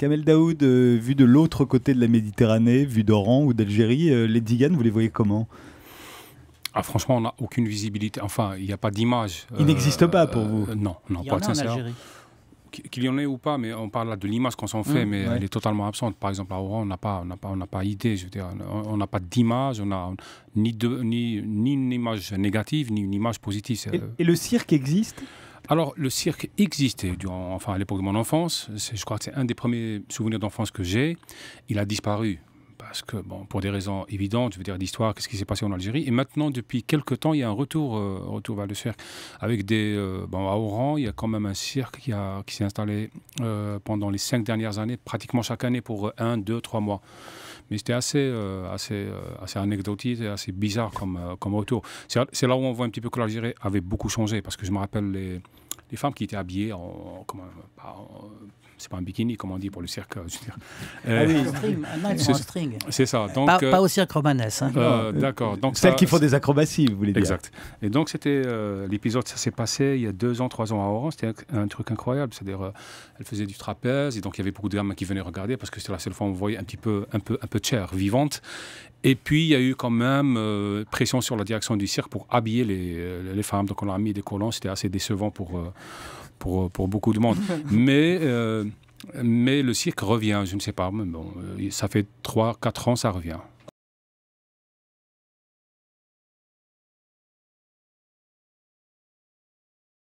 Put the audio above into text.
Kamel Daoud, euh, vu de l'autre côté de la Méditerranée, vu d'Oran ou d'Algérie, euh, les Diganes, vous les voyez comment ah, franchement, on n'a aucune visibilité. Enfin, il n'y a pas d'image. Euh, il n'existe pas pour vous Non, non, pas en de qu'il y en ait ou pas, mais on parle de l'image qu'on s'en fait, mmh, mais elle est totalement absente. Par exemple, à Oran, on n'a pas, pas, n'a pas idée. Je on n'a pas d'image, on a ni ni, ni une image négative, ni une image positive. et le cirque existe alors, le cirque existait durant, enfin, à l'époque de mon enfance. Je crois que c'est un des premiers souvenirs d'enfance que j'ai. Il a disparu parce que, bon, pour des raisons évidentes, je veux dire, d'histoire, qu'est-ce qui s'est passé en Algérie. Et maintenant, depuis quelques temps, il y a un retour, euh, retour vers le cirque. Avec des. Euh, à Oran, il y a quand même un cirque qui, a, qui s'est installé euh, pendant les cinq dernières années, pratiquement chaque année pour un, deux, trois mois. Mais c'était assez, euh, assez, euh, assez anecdotique et assez bizarre comme, euh, comme retour. C'est là où on voit un petit peu que l'Algérie avait beaucoup changé, parce que je me rappelle les, des femmes qui étaient habillées en, c'est pas un bikini, comme on dit pour le cirque. Euh, ah oui, euh, string. C'est ça. pas, euh, au cirque romanesque. Hein. Euh, d'accord. Donc celles qui font des acrobaties, vous voulez dire. Exact. Et donc c'était euh, l'épisode, ça s'est passé il y a deux ans, trois ans à Oran. C'était un, truc incroyable. C'est-à-dire, elle faisait du trapèze et donc il y avait beaucoup de gamins qui venaient regarder parce que c'était la seule fois où on voyait un petit peu, un peu, un peu de chair vivante. Et puis, il y a eu quand même euh, pression sur la direction du cirque pour habiller les, euh, femmes. Donc, on a mis des collants. C'était assez décevant pour, euh, pour, beaucoup de monde. mais, mais le cirque revient, je ne sais pas. Mais bon, ça fait 3-4 ans, ça revient.